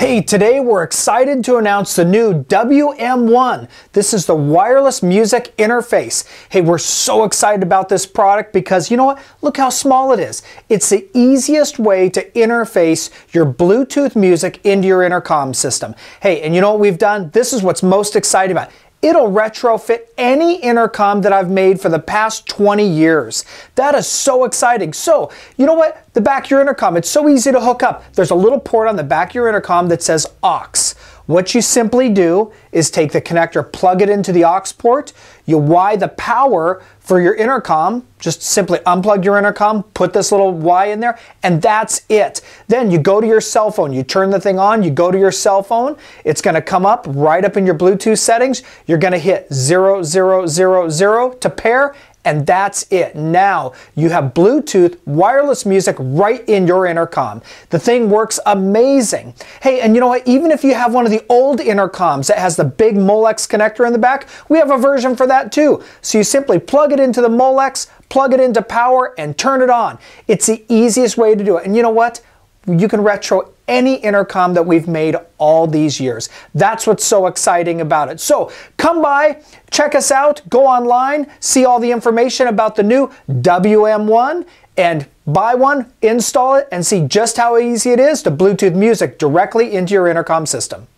Hey, today we're excited to announce the new WM1. This is the wireless music interface. Hey, we're so excited about this product because you know what? Look how small it is. It's the easiest way to interface your Bluetooth music into your intercom system. Hey, and you know what we've done? This is what's most exciting about. It'll retrofit any intercom that I've made for the past 20 years. That is so exciting. So, you know what? The back of your intercom, it's so easy to hook up. There's a little port on the back of your intercom that says aux. What you simply do is take the connector, plug it into the aux port, you Y the power for your intercom, just simply unplug your intercom, put this little Y in there, and that's it. Then you go to your cell phone, you turn the thing on, you go to your cell phone, it's gonna come up right up in your Bluetooth settings, you're gonna hit 0000 to pair, and that's it. Now you have Bluetooth wireless music right in your intercom. The thing works amazing. Hey, and you know what? Even if you have one of the old intercoms that has the big Molex connector in the back, we have a version for that too. So you simply plug it into the Molex, plug it into power, and turn it on. It's the easiest way to do it. And you know what? You can retro any intercom that we've made all these years. That's what's so exciting about it. So come by, check us out, go online, see all the information about the new WM1 and buy one, install it, and see just how easy it is to Bluetooth music directly into your intercom system.